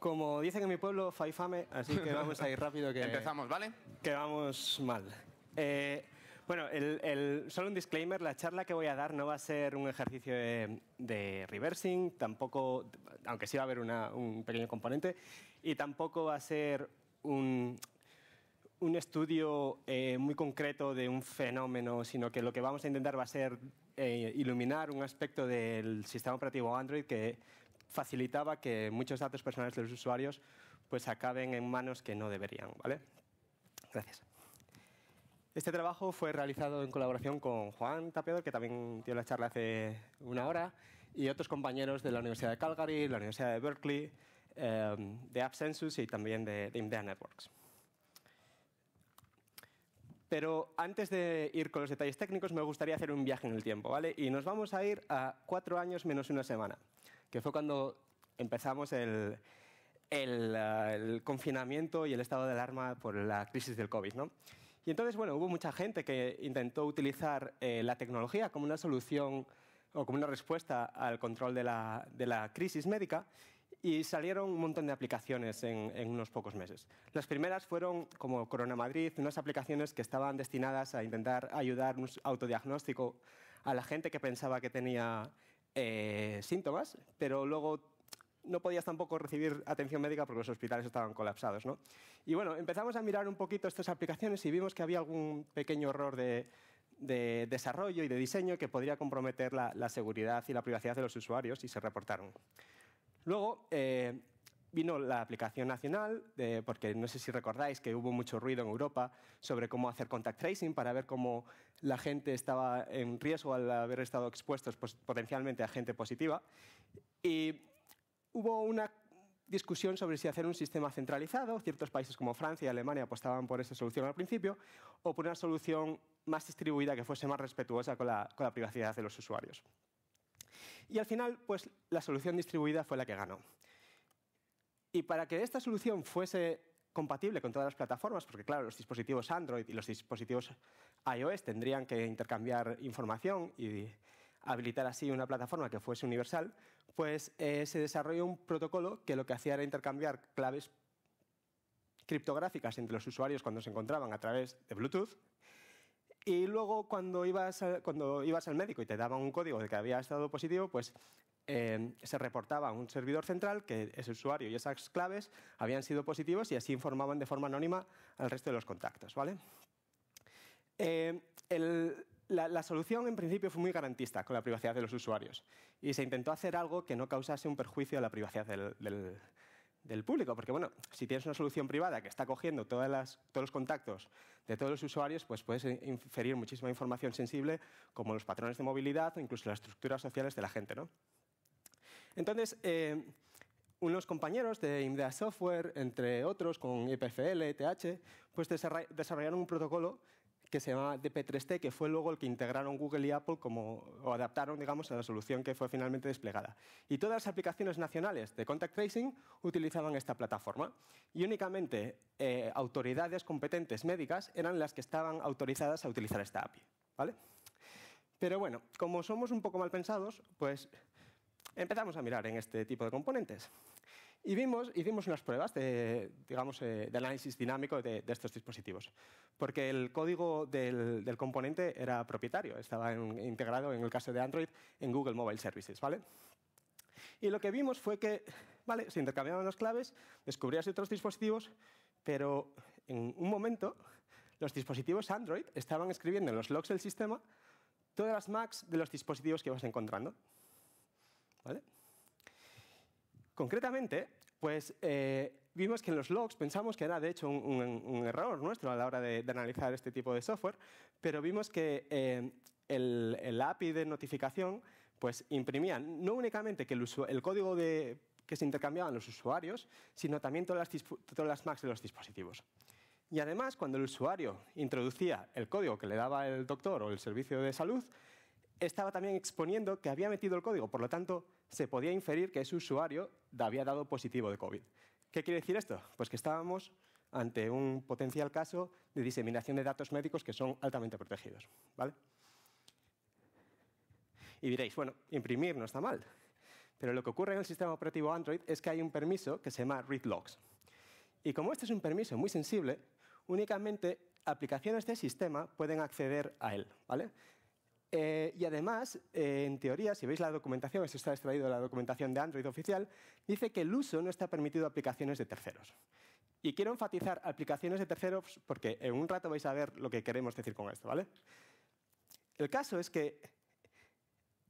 Como dicen en mi pueblo, faifame, así que vamos a ir rápido que... Empezamos, ¿vale? Que vamos mal. Eh, bueno, el, solo un disclaimer, la charla que voy a dar no va a ser un ejercicio de, reversing, tampoco, aunque sí va a haber un pequeño componente, y tampoco va a ser un, un estudio eh, muy concreto de un fenómeno, sino que lo que vamos a intentar va a ser eh, iluminar un aspecto del sistema operativo Android que facilitaba que muchos datos personales de los usuarios pues acaben en manos que no deberían. ¿vale? Gracias. Este trabajo fue realizado en colaboración con Juan Tapiador, que también dio la charla hace una hora, y otros compañeros de la Universidad de Calgary, la Universidad de Berkeley, em, de AppSensus y también de, de India Networks. Pero antes de ir con los detalles técnicos, me gustaría hacer un viaje en el tiempo, ¿vale? Y nos vamos a ir a cuatro años menos una semana que fue cuando empezamos el, eh, el, confinamiento y el estado de alarma por la crisis del COVID. ¿no? Y entonces, bueno, hubo mucha gente que intentó utilizar eh, la tecnología como una solución o como una respuesta al control de la, de la crisis médica y salieron un montón de aplicaciones en, en, unos pocos meses. Las primeras fueron, como Corona Madrid, unas aplicaciones que estaban destinadas a intentar ayudar un autodiagnóstico a la gente que pensaba que tenía eh, síntomas, pero luego no podías tampoco recibir atención médica porque los hospitales estaban colapsados. ¿no? Y bueno, empezamos a mirar un poquito estas aplicaciones y vimos que había algún pequeño error de, desarrollo y de diseño que podría comprometer la, seguridad y la privacidad de los usuarios y se reportaron. Luego, eh, vino la aplicación nacional, porque no sé si recordáis que hubo mucho ruido en Europa sobre cómo hacer contact tracing para ver cómo la gente estaba en riesgo al haber estado expuestos potencialmente a gente positiva. Y hubo una discusión sobre si hacer un sistema centralizado, ciertos países como Francia y Alemania apostaban por esa solución al principio, o por una solución más distribuida que fuese más respetuosa con la, con la privacidad de los usuarios. Y al final, pues la solución distribuida fue la que ganó. Y para que esta solución fuese compatible con todas las plataformas, porque claro, los dispositivos Android y los dispositivos iOS tendrían que intercambiar información y habilitar así una plataforma que fuese universal, pues eh, se desarrolló un protocolo que lo que hacía era intercambiar claves criptográficas entre los usuarios cuando se encontraban a través de Bluetooth y luego cuando ibas, cuando ibas al médico y te daban un código de que había estado positivo, pues eh, se reportaba a un servidor central que ese usuario y esas claves habían sido positivos y así informaban de forma anónima al resto de los contactos. Eh, la, solución en principio fue muy garantista con la privacidad de los usuarios y se intentó hacer algo que no causase un perjuicio a la privacidad del, del, del público, porque bueno, si tienes una solución privada que está cogiendo todos los contactos de todos los usuarios, pues puedes inferir muchísima información sensible, como los patrones de movilidad o incluso las estructuras sociales de la gente. Entonces, eh, unos compañeros de IMDA Software, entre otros, con IPFL, ETH, pues desarrollaron un protocolo que se llamaba DP3T, que fue luego el que integraron Google y Apple como, o adaptaron digamos, a la solución que fue finalmente desplegada. Y todas las aplicaciones nacionales de contact tracing utilizaban esta plataforma y únicamente eh, autoridades competentes médicas eran las que estaban autorizadas a utilizar esta API. ¿vale? Pero bueno, como somos un poco mal pensados, pues empezamos a mirar en este tipo de componentes. Y vimos, hicimos unas pruebas de, digamos, eh, de análisis dinámico de, estos dispositivos, porque el código del, componente era propietario, estaba integrado en el caso de Android en Google Mobile Services. ¿vale? Y lo que vimos fue que vale, se intercambiaban las claves, descubrías otros dispositivos, pero en un momento los dispositivos Android estaban escribiendo en los logs del sistema todas las Macs de los dispositivos que ibas encontrando. ¿Vale? Concretamente, pues eh, vimos que en los logs pensamos que era de hecho un, error nuestro a la hora de, analizar este tipo de software, pero vimos que eh, el, API de notificación pues imprimía no únicamente que el, código que se intercambiaban los usuarios, sino también todas todas las Macs de los dispositivos. Y además, cuando el usuario introducía el código que le daba el doctor o el servicio de salud, estaba también exponiendo que había metido el código, por lo tanto, se podía inferir que ese usuario había dado positivo de COVID. ¿Qué quiere decir esto? Pues que estábamos ante un potencial caso de diseminación de datos médicos que son altamente protegidos. ¿vale? Y diréis, bueno, imprimir no está mal, pero lo que ocurre en el sistema operativo Android es que hay un permiso que se llama read logs. Y como este es un permiso muy sensible, únicamente aplicaciones de sistema pueden acceder a él. ¿vale? Eh, y además, eh, en teoría, si veis la documentación, eso está extraído de la documentación de Android oficial, dice que el uso no está permitido a aplicaciones de terceros. Y quiero enfatizar aplicaciones de terceros porque en un rato vais a ver lo que queremos decir con esto, ¿vale? El caso es que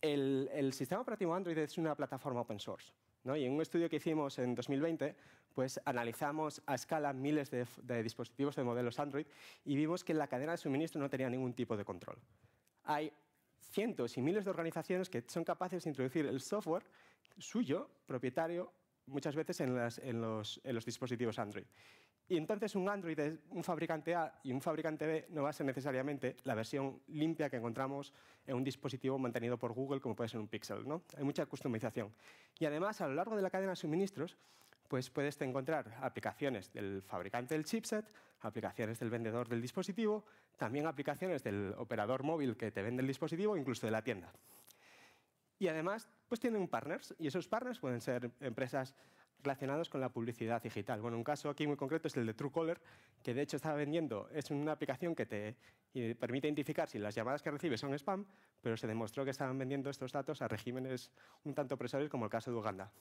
el, el sistema operativo Android es una plataforma open source. ¿no? Y en un estudio que hicimos en 2020, pues analizamos a escala miles de, de dispositivos de modelos Android y vimos que la cadena de suministro no tenía ningún tipo de control. Hay cientos y miles de organizaciones que son capaces de introducir el software suyo, propietario, muchas veces en, los, dispositivos Android. Y entonces un Android de un fabricante A y un fabricante B no va a ser necesariamente la versión limpia que encontramos en un dispositivo mantenido por Google como puede ser un Pixel. ¿no? Hay mucha customización. Y además, a lo largo de la cadena de suministros, pues puedes encontrar aplicaciones del fabricante del chipset, aplicaciones del vendedor del dispositivo, también aplicaciones del operador móvil que te vende el dispositivo, incluso de la tienda. Y además, pues tienen partners, y esos partners pueden ser empresas relacionadas con la publicidad digital. Bueno, un caso aquí muy concreto es el de Truecaller, que de hecho estaba vendiendo, es una aplicación que te eh, permite identificar si las llamadas que recibes son spam, pero se demostró que estaban vendiendo estos datos a regímenes un tanto opresores como el caso de Uganda.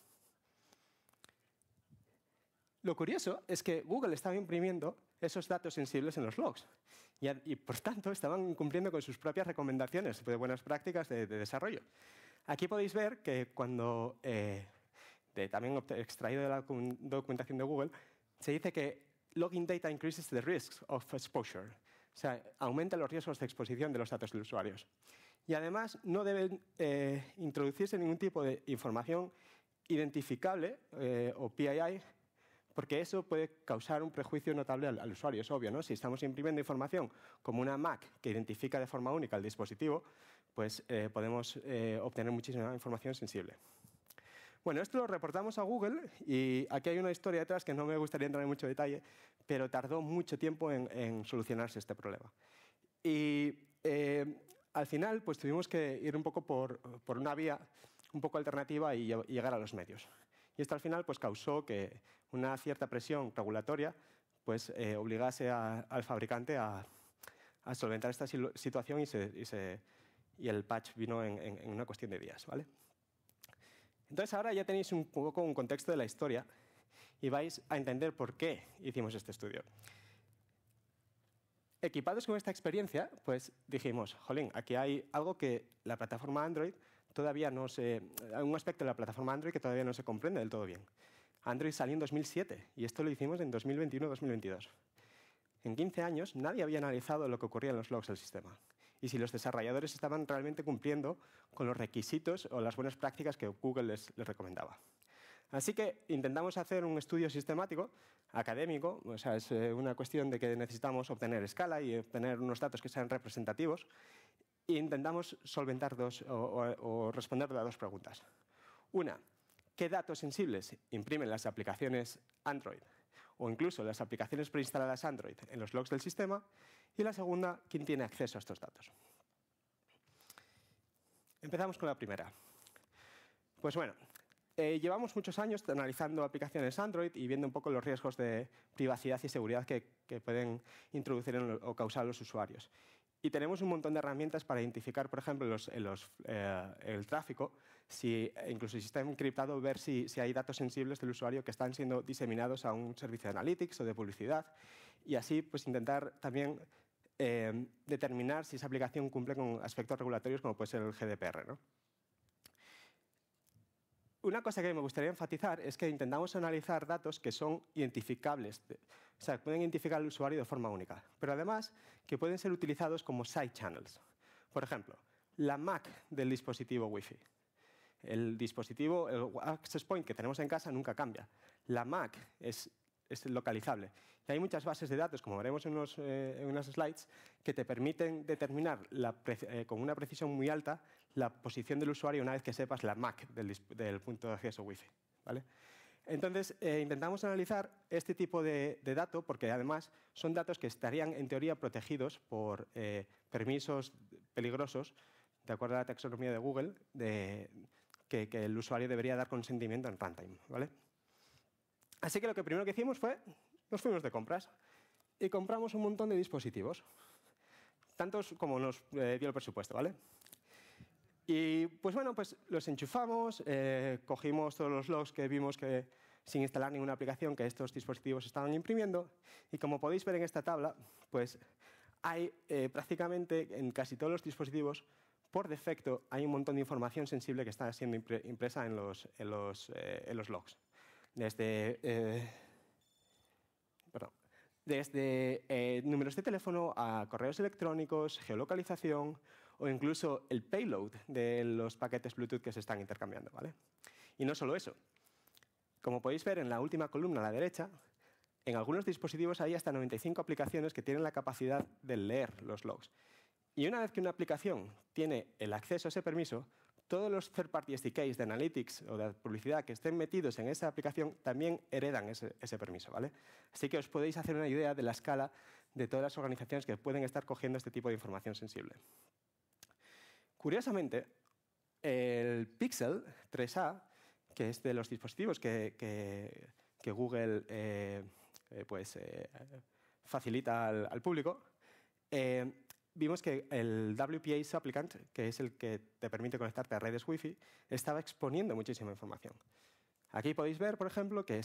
Lo curioso es que Google estaba imprimiendo esos datos sensibles en los logs y, por tanto estaban cumpliendo con sus propias recomendaciones de buenas prácticas de, desarrollo. Aquí podéis ver que cuando, eh, también extraído de la documentación de Google, se dice que logging data increases the risks of exposure. O sea, aumenta los riesgos de exposición de los datos de los usuarios. Y además no deben eh, introducirse ningún tipo de información identificable eh, o PII porque eso puede causar un prejuicio notable al, usuario, es obvio, ¿no? Si estamos imprimiendo información como una Mac que identifica de forma única el dispositivo, pues eh, podemos eh, obtener muchísima información sensible. Bueno, esto lo reportamos a Google y aquí hay una historia detrás que no me gustaría entrar en mucho detalle, pero tardó mucho tiempo en, solucionarse este problema. Y eh, al final, pues tuvimos que ir un poco por, por una vía un poco alternativa y llegar a los medios y esto al final pues, causó que una cierta presión regulatoria pues, eh, obligase al fabricante a, solventar esta situación y, el patch vino en, una cuestión de días. ¿vale? Entonces ahora ya tenéis un poco un contexto de la historia y vais a entender por qué hicimos este estudio. Equipados con esta experiencia, pues dijimos, jolín, aquí hay algo que la plataforma Android todavía no se... un aspecto de la plataforma Android que todavía no se comprende del todo bien. Android salió en 2007 y esto lo hicimos en 2021-2022. En 15 años nadie había analizado lo que ocurría en los logs del sistema y si los desarrolladores estaban realmente cumpliendo con los requisitos o las buenas prácticas que Google les, les recomendaba. Así que intentamos hacer un estudio sistemático, académico, o sea, es eh, una cuestión de que necesitamos obtener escala y obtener unos datos que sean representativos intentamos solventar dos o, responder a dos preguntas. Una, ¿qué datos sensibles imprimen las aplicaciones Android o incluso las aplicaciones preinstaladas Android en los logs del sistema? Y la segunda, ¿quién tiene acceso a estos datos? Empezamos con la primera. Pues bueno, eh, llevamos muchos años analizando aplicaciones Android y viendo un poco los riesgos de privacidad y seguridad que, pueden introducir o causar los usuarios. Y tenemos un montón de herramientas para identificar, por ejemplo, eh, eh, el tráfico, si, eh, incluso si está encriptado, ver si, hay datos sensibles del usuario que están siendo diseminados a un servicio de analytics o de publicidad, y así pues, intentar también determinar si esa aplicación cumple con aspectos regulatorios como puede ser el GDPR. ¿no? una cosa que me gustaría enfatizar es que intentamos analizar datos que son identificables, o sea, pueden identificar al usuario de forma única, pero además que pueden ser utilizados como side channels. Por ejemplo, la MAC del dispositivo Wi-Fi. El dispositivo, el access point que tenemos en casa nunca cambia. La MAC es es localizable. Y hay muchas bases de datos, como veremos en, unos, unas eh, slides, que te permiten determinar eh, con una precisión muy alta la posición del usuario una vez que sepas la MAC del, punto de acceso Wi-Fi. ¿vale? Entonces, eh, intentamos analizar este tipo de, datos porque además son datos que estarían en teoría protegidos por permisos peligrosos, de acuerdo a la taxonomía de Google, de, que, que, el usuario debería dar consentimiento en runtime. ¿vale? Así que lo que primero que hicimos fue, nos fuimos de compras y compramos un montón de dispositivos, tantos como nos eh, dio el presupuesto, ¿vale? Y pues bueno, pues los enchufamos, eh, cogimos todos los logs que vimos que sin instalar ninguna aplicación que estos dispositivos estaban imprimiendo y como podéis ver en esta tabla, pues hay eh, prácticamente en casi todos los dispositivos por defecto hay un montón de información sensible que está siendo impresa en los, los, en los logs desde, este, eh, este, eh, números de teléfono a correos electrónicos, geolocalización o incluso el payload de los paquetes Bluetooth que se están intercambiando. ¿vale? Y no solo eso. Como podéis ver en la última columna a la derecha, en algunos dispositivos hay hasta 95 aplicaciones que tienen la capacidad de leer los logs. Y una vez que una aplicación tiene el acceso a ese permiso, todos los third party SDKs de Analytics o de publicidad que estén metidos en esa aplicación también heredan ese, permiso, ¿vale? Así que os podéis hacer una idea de la escala de todas las organizaciones que pueden estar cogiendo este tipo de información sensible. Curiosamente, el Pixel 3A, que es de los dispositivos que, Google eh, eh, pues, eh, facilita al, público, vimos que el WPA supplicant, que es el que te permite conectarte a redes Wi-Fi, estaba exponiendo muchísima información. Aquí podéis ver, por ejemplo, que,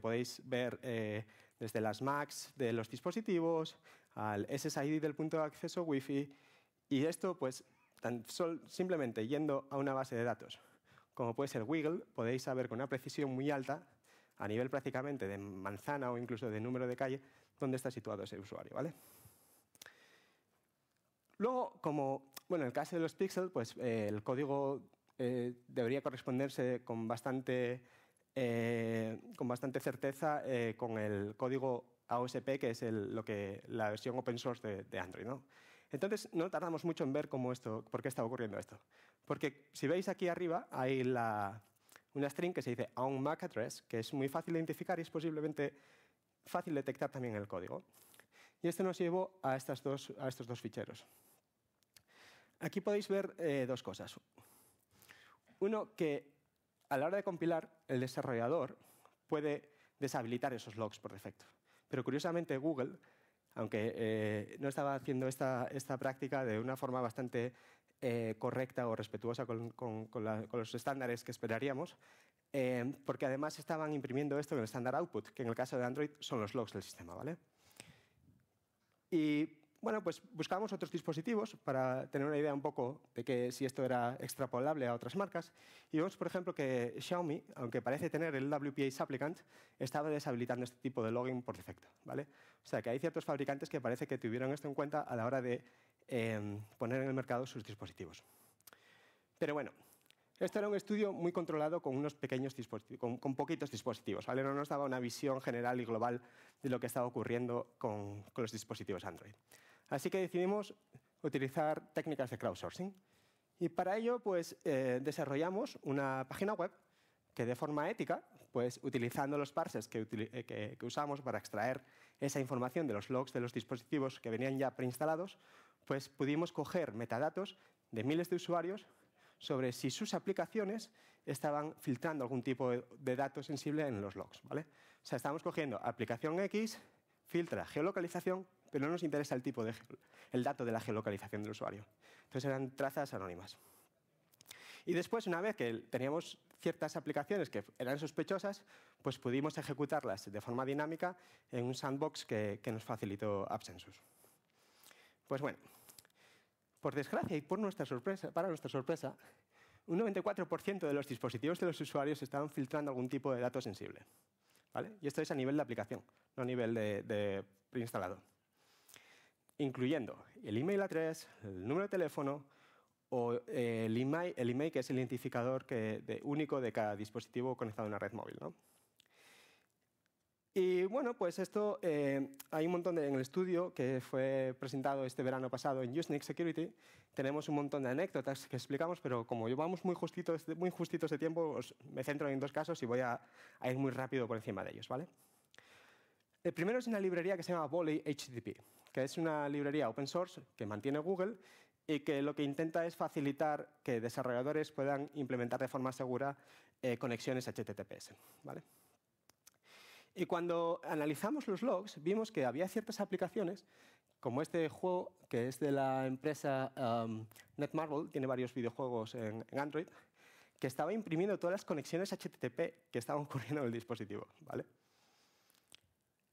podéis ver eh, desde las MACs de los dispositivos al SSID del punto de acceso Wi-Fi y esto, pues, tan sol, simplemente yendo a una base de datos, como puede ser Wiggle, podéis saber con una precisión muy alta, a nivel prácticamente de manzana o incluso de número de calle, dónde está situado ese usuario, ¿vale? Luego, como bueno, en el caso de los píxeles, pues eh, el código eh, debería corresponderse con bastante, eh, con bastante certeza con el código AOSP, que es lo que, la versión open source de, Android. Entonces, no tardamos mucho en ver cómo esto, por qué está ocurriendo esto. Porque si veis aquí arriba, hay una string que se dice on MAC address, que es muy fácil de identificar y es posiblemente fácil detectar también el código. Y esto nos llevó a, dos, a estos dos ficheros. Aquí podéis ver eh, dos cosas. Uno, que a la hora de compilar, el desarrollador puede deshabilitar esos logs por defecto. Pero curiosamente Google, aunque eh, no estaba haciendo esta, esta, práctica de una forma bastante eh, correcta o respetuosa con, con, los estándares que esperaríamos, porque además estaban imprimiendo esto en el estándar output, que en el caso de Android son los logs del sistema, ¿vale? Y bueno, pues buscamos otros dispositivos para tener una idea un poco de que si esto era extrapolable a otras marcas. Y vemos, por ejemplo, que Xiaomi, aunque parece tener el WPA Supplicant, estaba deshabilitando este tipo de login por defecto. ¿vale? O sea, que hay ciertos fabricantes que parece que tuvieron esto en cuenta a la hora de em, poner en el mercado sus dispositivos. Pero bueno, esto era un estudio muy controlado con unos pequeños con, con, poquitos dispositivos. ¿vale? No nos daba una visión general y global de lo que estaba ocurriendo con los dispositivos Android. Así que decidimos utilizar técnicas de crowdsourcing. Y para ello, pues, eh, desarrollamos una página web que de forma ética, pues, utilizando los parses eh, que, usamos para extraer esa información de los logs de los dispositivos que venían ya preinstalados, pues pudimos coger metadatos de miles de usuarios sobre si sus aplicaciones estaban filtrando algún tipo de dato sensible en los logs. ¿vale? O sea, estamos cogiendo aplicación X, filtra geolocalización, pero no nos interesa el tipo de el dato de la geolocalización del usuario. Entonces eran trazas anónimas. Y después, una vez que teníamos ciertas aplicaciones que eran sospechosas, pues pudimos ejecutarlas de forma dinámica en un sandbox que, nos facilitó AppSensus. Pues bueno, por desgracia y por nuestra sorpresa, para nuestra sorpresa, un 94% de los dispositivos de los usuarios estaban filtrando algún tipo de dato sensible. Y esto es a nivel de aplicación, no a nivel de, de preinstalado incluyendo el email a address, el número de teléfono o eh, el, email, el, email, que es el identificador único de cada dispositivo conectado a una red móvil. Y bueno, pues esto eh, hay un montón en el estudio que fue presentado este verano pasado en Usenix Security. Tenemos un montón de anécdotas que explicamos, pero como llevamos muy justitos, muy de tiempo, me centro en dos casos y voy a, ir muy rápido por encima de ellos, ¿vale? El primero es una librería que se llama Volley HTTP que es una librería open source que mantiene Google y que lo que intenta es facilitar que desarrolladores puedan implementar de forma segura eh, conexiones HTTPS. ¿vale? Y cuando analizamos los logs, vimos que había ciertas aplicaciones, como este juego que es de la empresa um, Netmarble, tiene varios videojuegos en, Android, que estaba imprimiendo todas las conexiones HTTP que estaban ocurriendo en el dispositivo. ¿vale?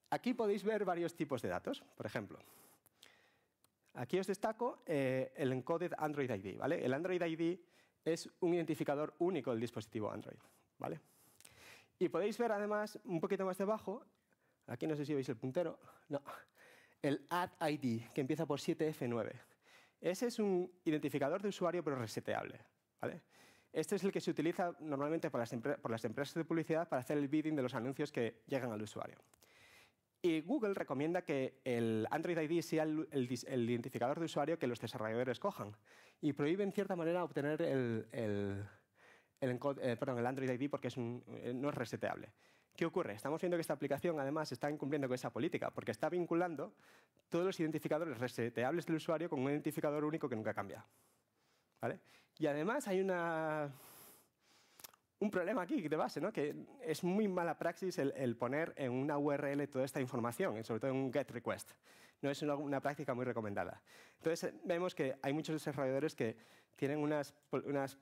Aquí podéis ver varios tipos de datos, por ejemplo. Aquí os destaco eh, el encoded Android ID. El Android ID es un identificador único del dispositivo Android. ¿vale? Y podéis ver además, un poquito más debajo, aquí no sé si veis el puntero, no, el Add ID, que empieza por 7F9. Ese es un identificador de usuario pero reseteable. Este es el que se utiliza normalmente por las empresas de publicidad para hacer el bidding de los anuncios que llegan al usuario. Y Google recomienda que el Android ID sea el, identificador de usuario que los desarrolladores cojan y prohíbe en cierta manera obtener el, eh, perdón, el, Android ID porque eh, no es reseteable. ¿Qué ocurre? Estamos viendo que esta aplicación además está incumpliendo con esa política porque está vinculando todos los identificadores reseteables del usuario con un identificador único que nunca cambia. ¿Vale? Y además hay una un problema aquí de base, ¿no? que es muy mala praxis el, poner en una URL toda esta información, sobre todo en un GET request. No es una, práctica muy recomendada. Entonces eh, vemos que hay muchos desarrolladores que tienen unas, unas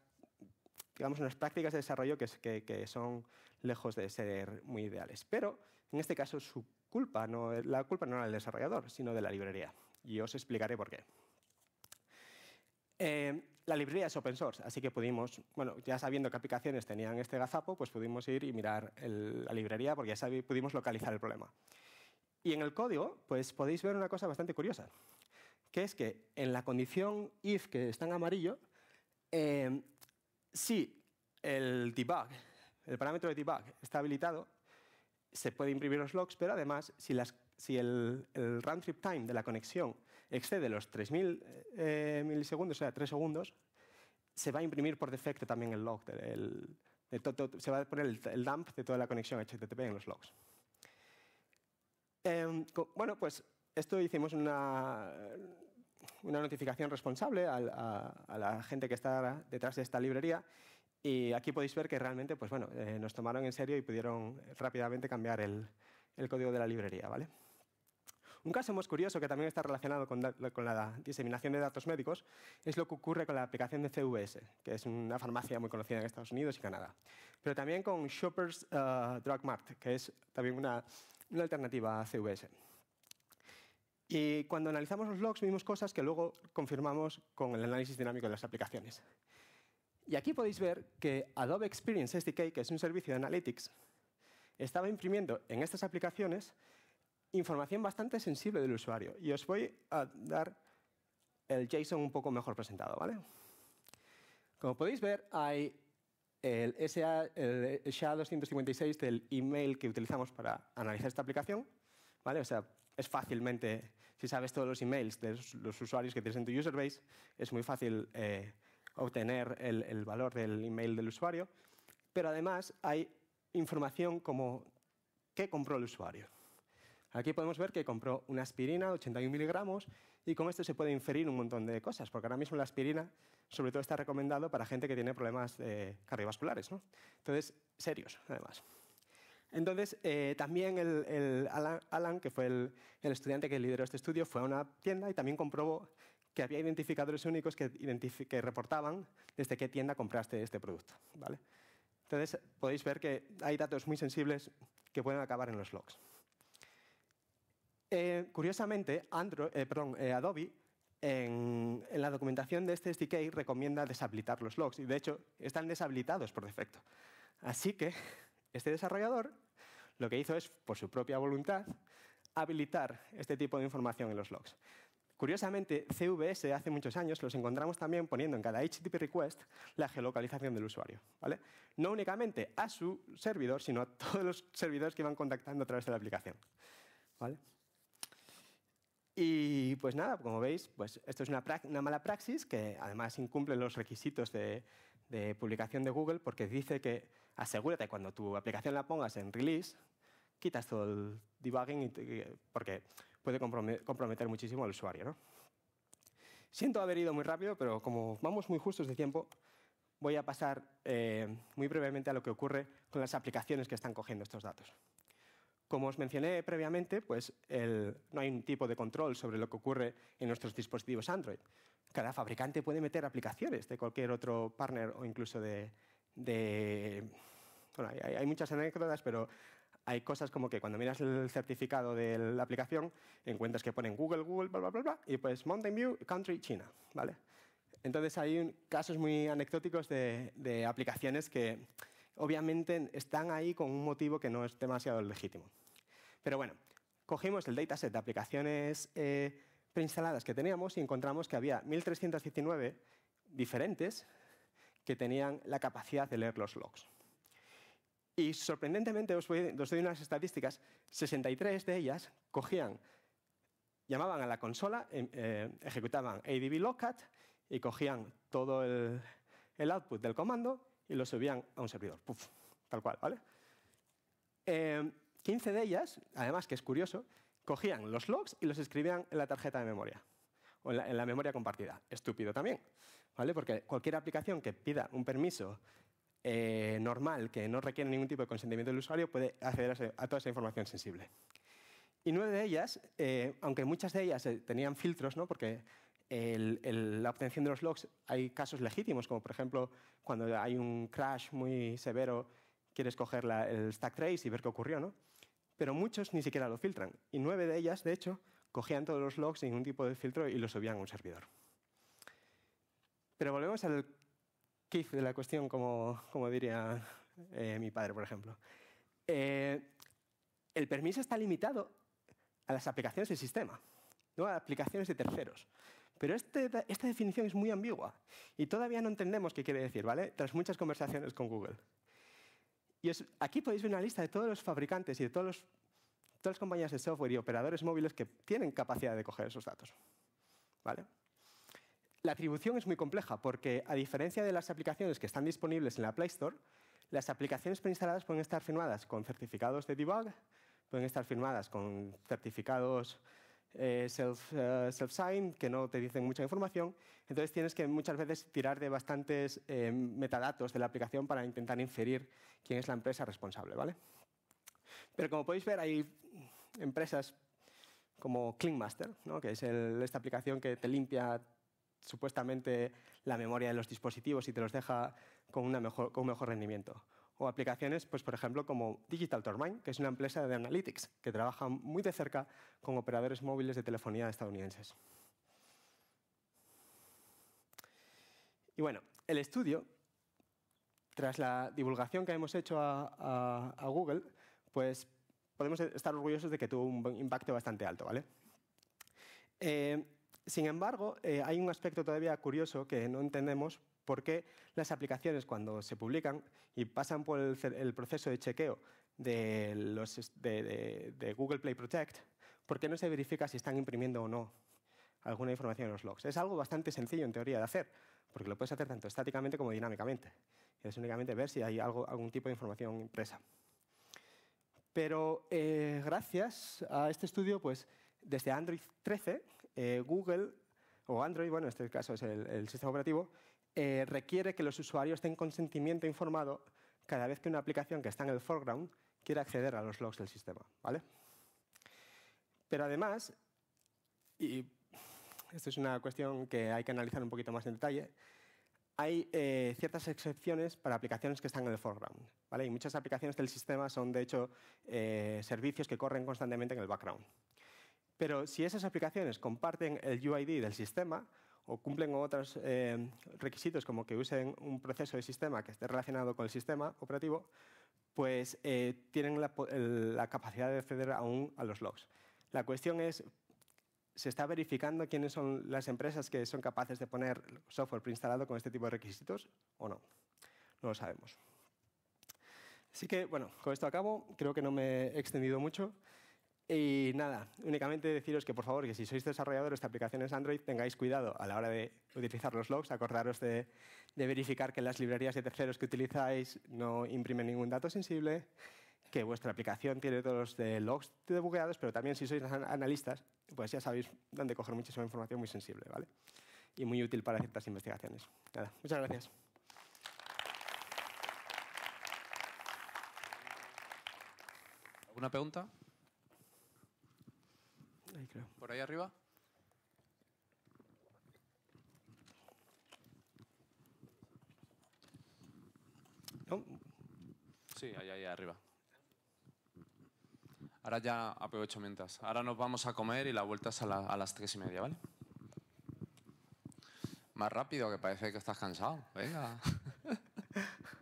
digamos, unas prácticas de desarrollo que, son lejos de ser muy ideales. Pero en este caso su culpa no, la culpa no es del desarrollador, sino de la librería. Y os explicaré por qué. Eh, la librería es open source, así que pudimos, bueno, ya sabiendo qué aplicaciones tenían este gazapo, pues pudimos ir y mirar la librería porque ya sabí, pudimos localizar el problema. Y en el código, pues podéis ver una cosa bastante curiosa, que es que en la condición if que está en amarillo, em, si el debug, el parámetro de debug está habilitado, se puede imprimir los logs, pero además, si, las, si el, el trip time de la conexión excede los 3.000 eh, milisegundos, o sea, 3 segundos, se va a imprimir por defecto también el log, se va a poner el, dump de toda la conexión HTTP en los logs. Em, bueno, pues esto hicimos una, una notificación responsable a, la gente que está detrás de esta librería y aquí podéis ver que realmente pues bueno, eh, nos tomaron en serio y pudieron rápidamente cambiar el, código de la librería. ¿vale? Un caso más curioso que también está relacionado con, la diseminación de datos médicos es lo que ocurre con la aplicación de CVS, que es una farmacia muy conocida en Estados Unidos y Canadá, pero también con Shoppers eh, Drug Mart, que es también una, una alternativa a CVS. Y cuando analizamos los logs vimos cosas que luego confirmamos con el análisis dinámico de las aplicaciones. Y aquí podéis ver que Adobe Experience SDK, que es un servicio de Analytics, estaba imprimiendo en estas aplicaciones información bastante sensible del usuario. Y os voy a dar el JSON un poco mejor presentado, ¿vale? Como podéis ver, hay el, SA, SHA-256 del email que utilizamos para analizar esta aplicación, ¿vale? O sea, es fácilmente, si sabes todos los emails de los usuarios que tienes en tu user base, es muy fácil eh, obtener el, el valor del email del usuario. Pero además hay información como qué compró el usuario. Aquí podemos ver que compró una aspirina, 81 miligramos, y con esto se puede inferir un montón de cosas, porque ahora mismo la aspirina sobre todo está recomendado para gente que tiene problemas cardiovasculares, ¿no? Entonces, serios, además. Entonces, eh, también el, Alan, que fue el, estudiante que lideró este estudio, fue a una tienda y también comprobó que había identificadores únicos que, que reportaban desde qué tienda compraste este producto, ¿vale? Entonces, podéis ver que hay datos muy sensibles que pueden acabar en los logs. Eh, curiosamente, eh, eh, Adobe en, la documentación de este SDK recomienda deshabilitar los logs y de hecho están deshabilitados por defecto. Así que este desarrollador lo que hizo es, por su propia voluntad, habilitar este tipo de información en los logs. Curiosamente, CVS hace muchos años los encontramos también poniendo en cada HTTP request la geolocalización del usuario. ¿vale? No únicamente a su servidor, sino a todos los servidores que van contactando a través de la aplicación. ¿vale? Y pues nada, como veis, pues esto es una, mala praxis que además incumple los requisitos de, publicación de Google porque dice que asegúrate cuando tu aplicación la pongas en release, quitas todo el debugging porque puede comprometer muchísimo al usuario. Siento haber ido muy rápido, pero como vamos muy justos de tiempo, voy a pasar eh, muy brevemente a lo que ocurre con las aplicaciones que están cogiendo estos datos. Como os mencioné previamente, pues no hay un tipo de control sobre lo que ocurre en nuestros dispositivos Android. Cada fabricante puede meter aplicaciones de cualquier otro partner o incluso de... bueno, hay, muchas anécdotas, pero hay cosas como que cuando miras el certificado de la aplicación, encuentras que ponen Google, Google, bla, bla, bla, bla y pues Mountain View, Country, China, ¿vale? Entonces hay casos muy anecdóticos de, de aplicaciones que obviamente están ahí con un motivo que no es demasiado legítimo. Pero bueno, cogimos el dataset de aplicaciones eh, preinstaladas que teníamos y encontramos que había 1.319 diferentes que tenían la capacidad de leer los logs. Y sorprendentemente, os, doy unas estadísticas, 63 de ellas cogían, llamaban a la consola, eh, eh, ejecutaban ADB logcat y cogían todo el output del comando y lo subían a un servidor. Puf, tal cual, ¿vale? Eh, 15 de ellas, además que es curioso, cogían los logs y los escribían en la tarjeta de memoria o en la, memoria compartida. Estúpido también, ¿vale? Porque cualquier aplicación que pida un permiso eh, normal, que no requiere ningún tipo de consentimiento del usuario, puede acceder a, toda esa información sensible. Y nueve de ellas, eh, aunque muchas de ellas eh, tenían filtros, ¿no? porque el, la obtención de los logs, hay casos legítimos, como por ejemplo cuando hay un crash muy severo, quieres coger el stack trace y ver qué ocurrió, ¿no? Pero muchos ni siquiera lo filtran. Y nueve de ellas, de hecho, cogían todos los logs sin ningún tipo de filtro y los subían a un servidor. Pero volvemos al quid de la cuestión, como, diría eh, mi padre, por ejemplo. Eh, el permiso está limitado a las aplicaciones del sistema, no a aplicaciones de terceros. Pero este esta definición es muy ambigua y todavía no entendemos qué quiere decir, ¿vale? Tras muchas conversaciones con Google. Y aquí podéis ver una lista de todos los fabricantes y de todos todas las compañías de software y operadores móviles que tienen capacidad de coger esos datos, ¿vale? La atribución es muy compleja porque, a diferencia de las aplicaciones que están disponibles en la Play Store, las aplicaciones preinstaladas pueden estar firmadas con certificados de debug, pueden estar firmadas con certificados eh, eh, self-signed, que no te dicen mucha información. Entonces tienes que muchas veces tirar de bastantes eh, metadatos de la aplicación para intentar inferir quién es la empresa responsable. ¿vale? Pero como podéis ver, hay empresas como CleanMaster, ¿no? que es esta aplicación que te limpia supuestamente la memoria de los dispositivos y te los deja con, una mejor, con un mejor rendimiento o aplicaciones, pues, por ejemplo, como Digital Turbine, que es una empresa de analytics que trabaja muy de cerca con operadores móviles de telefonía estadounidenses. Y bueno, el estudio, tras la divulgación que hemos hecho a, Google, pues podemos estar orgullosos de que tuvo un impacto bastante alto, ¿vale? Eh, sin embargo, eh, hay un aspecto todavía curioso que no entendemos porque las aplicaciones cuando se publican y pasan por el, proceso de chequeo de, Google Play Protect, ¿por qué no se verifica si están imprimiendo o no alguna información en los logs? Es algo bastante sencillo en teoría de hacer, porque lo puedes hacer tanto estáticamente como dinámicamente. Es únicamente ver si hay algún tipo de información impresa. Pero eh, gracias a este estudio, pues desde Android 13, eh, Google o Android, bueno, en este caso es el sistema operativo, eh, requiere que los usuarios den consentimiento informado cada vez que una aplicación que está en el foreground quiere acceder a los logs del sistema. ¿vale? Pero además, y esto es una cuestión que hay que analizar un poquito más en detalle, hay eh, ciertas excepciones para aplicaciones que están en el foreground. ¿vale? Y muchas aplicaciones del sistema son, de hecho, eh, servicios que corren constantemente en el background. Pero si esas aplicaciones comparten el UID del sistema, o cumplen otros eh, requisitos como que usen un proceso de sistema que esté relacionado con el sistema operativo, pues eh, tienen la, la, capacidad de acceder aún a los logs. La cuestión es, ¿se está verificando quiénes son las empresas que son capaces de poner software preinstalado con este tipo de requisitos o no? No lo sabemos. Así que, bueno, con esto acabo. Creo que no me he extendido mucho. Y nada, únicamente deciros que por favor, que si sois desarrolladores de aplicaciones Android, tengáis cuidado a la hora de utilizar los logs, acordaros de, verificar que las librerías de terceros que utilizáis no imprimen ningún dato sensible, que vuestra aplicación tiene todos los de logs debugueados, pero también si sois analistas, pues ya sabéis dónde coger muchísima información muy sensible, ¿vale? Y muy útil para ciertas investigaciones. Nada, muchas gracias. ¿Alguna pregunta? ¿Por ahí arriba? Sí, ahí, arriba. Ahora ya aprovecho mientras. Ahora nos vamos a comer y la vuelta es a, a las tres y media, ¿vale? Más rápido, que parece que estás cansado. Venga.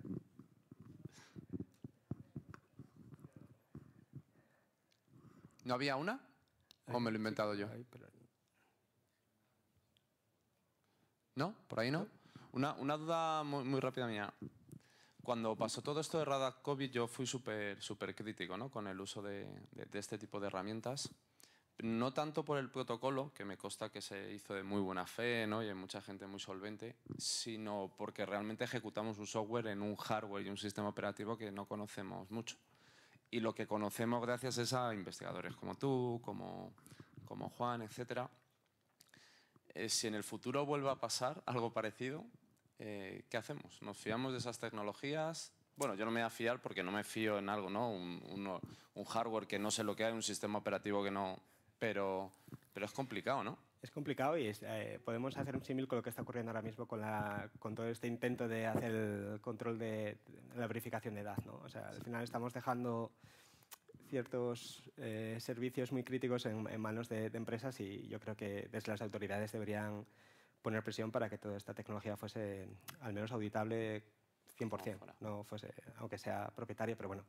¿No había una? ¿O me lo he inventado yo? ¿No? ¿Por ahí no? Una, duda muy, muy, rápida mía. Cuando pasó todo esto de Radar COVID, yo fui súper súper crítico ¿no? con el uso de, este tipo de herramientas. No tanto por el protocolo, que me consta que se hizo de muy buena fe ¿no? y hay mucha gente muy solvente, sino porque realmente ejecutamos un software en un hardware y un sistema operativo que no conocemos mucho y lo que conocemos gracias es a investigadores como tú, como, como Juan, etc. Eh, si en el futuro vuelva a pasar algo parecido, eh, ¿qué hacemos? ¿Nos fiamos de esas tecnologías? Bueno, yo no me voy a fiar porque no me fío en algo, ¿no? Un, un hardware que no sé lo que hay, un sistema operativo que no... Pero, pero es complicado, ¿no? Es complicado y eh, podemos hacer un símil con lo que está ocurriendo ahora mismo con, con todo este intento de hacer el control de, la verificación de edad. O sea, al final estamos dejando ciertos eh, servicios muy críticos en, manos de, empresas y yo creo que desde las autoridades deberían poner presión para que toda esta tecnología fuese al menos auditable 100%, aunque sea propietaria, pero bueno,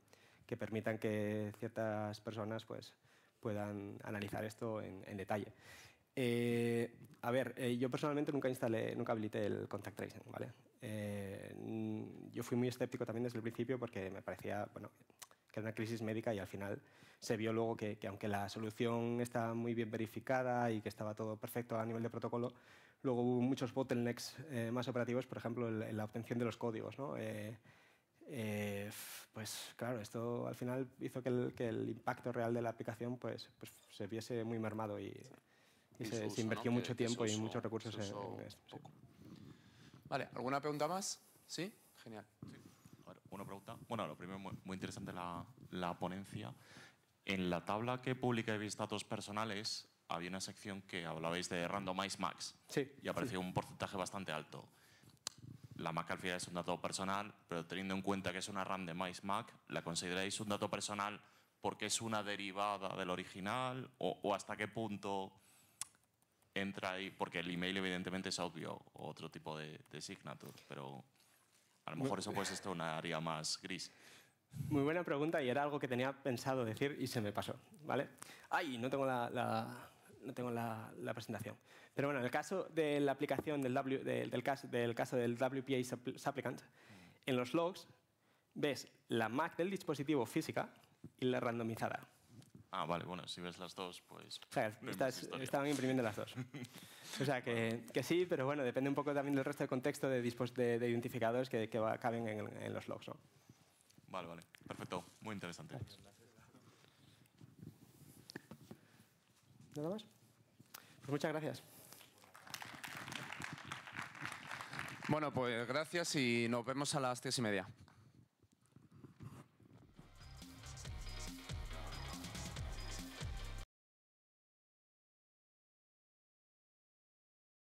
que permitan que ciertas personas pues, puedan analizar esto en detalle. Eh, a ver, eh, yo personalmente nunca instalé, nunca habilité el contact tracing, ¿vale? Eh, yo fui muy escéptico también desde el principio porque me parecía, bueno, que era una crisis médica y al final se vio luego que, aunque la solución estaba muy bien verificada y que estaba todo perfecto a nivel de protocolo, luego hubo muchos bottlenecks más operativos, por ejemplo, en la obtención de los códigos, ¿no? pues claro, esto al final hizo que el, impacto real de la aplicación pues, pues se viese muy mermado y, y, se, invirtió mucho tiempo y muchos recursos en, esto. Vale, ¿alguna pregunta más? ¿Sí? Genial. una pregunta. Bueno, lo primero, muy, interesante la, ponencia. En la tabla que publicáis datos personales, había una sección que hablabais de randomize max. Sí. Y apareció un porcentaje bastante alto. La Mac al final es un dato personal, pero teniendo en cuenta que es una RAM de Mac, ¿la consideráis un dato personal porque es una derivada del original? o hasta qué punto entra ahí, porque el email evidentemente es obvio, o otro tipo de, de signature, pero a lo mejor eso puede ser una área más gris. Muy buena pregunta y era algo que tenía pensado decir y se me pasó, ¿vale? Ay, no tengo la, no tengo la, presentación. Pero bueno, en el caso de la aplicación del, del, del, caso, del caso del WPA supplicant, en los logs ves la Mac del dispositivo física y la randomizada. Ah, vale, bueno, si ves las dos, pues... estaban imprimiendo las dos. O sea, que, sí, pero bueno, depende un poco también del resto del contexto de, identificadores que, caben en, los logs, ¿no? Vale, vale, perfecto, muy interesante. ¿Nada más? Pues muchas gracias. Bueno, pues gracias y nos vemos a las tres y media.